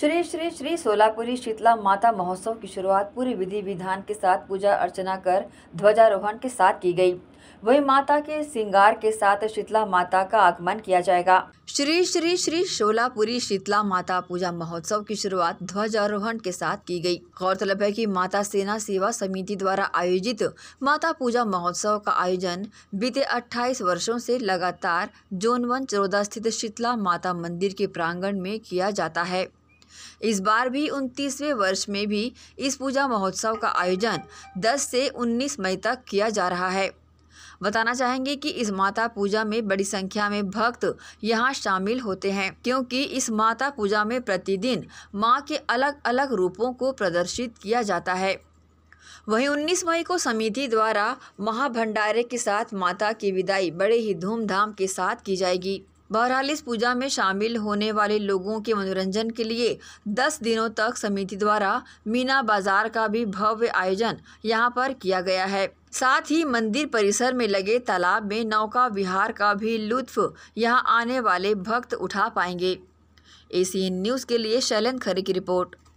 श्री श्री श्री सोलापुरी शीतला माता महोत्सव की शुरुआत पूरी विधि विधान के साथ पूजा अर्चना कर ध्वजारोहण के साथ की गई वही माता के श्रृंगार के साथ शीतला माता का आगमन किया जाएगा श्री श्री श्री शोलापुरी शीतला माता पूजा महोत्सव की शुरुआत ध्वजारोहण के साथ की गई गौरतलब है कि माता सेना सेवा समिति द्वारा आयोजित माता पूजा महोत्सव का आयोजन बीते 28 वर्षों से लगातार जोन वन चरोदा स्थित शीतला माता मंदिर के प्रांगण में किया जाता है इस बार भी उनतीसवें वर्ष में भी इस पूजा महोत्सव का आयोजन 10 से 19 मई तक किया जा रहा है बताना चाहेंगे कि इस माता पूजा में बड़ी संख्या में भक्त यहाँ शामिल होते हैं क्योंकि इस माता पूजा में प्रतिदिन माँ के अलग अलग रूपों को प्रदर्शित किया जाता है वहीं 19 मई को समिति द्वारा महाभंडारे के साथ माता की विदाई बड़े ही धूमधाम के साथ की जाएगी बहरहाल इस पूजा में शामिल होने वाले लोगों के मनोरंजन के लिए 10 दिनों तक समिति द्वारा मीना बाजार का भी भव्य आयोजन यहां पर किया गया है साथ ही मंदिर परिसर में लगे तालाब में नौका विहार का भी लुत्फ यहां आने वाले भक्त उठा पाएंगे ए न्यूज़ के लिए शैलन खरे की रिपोर्ट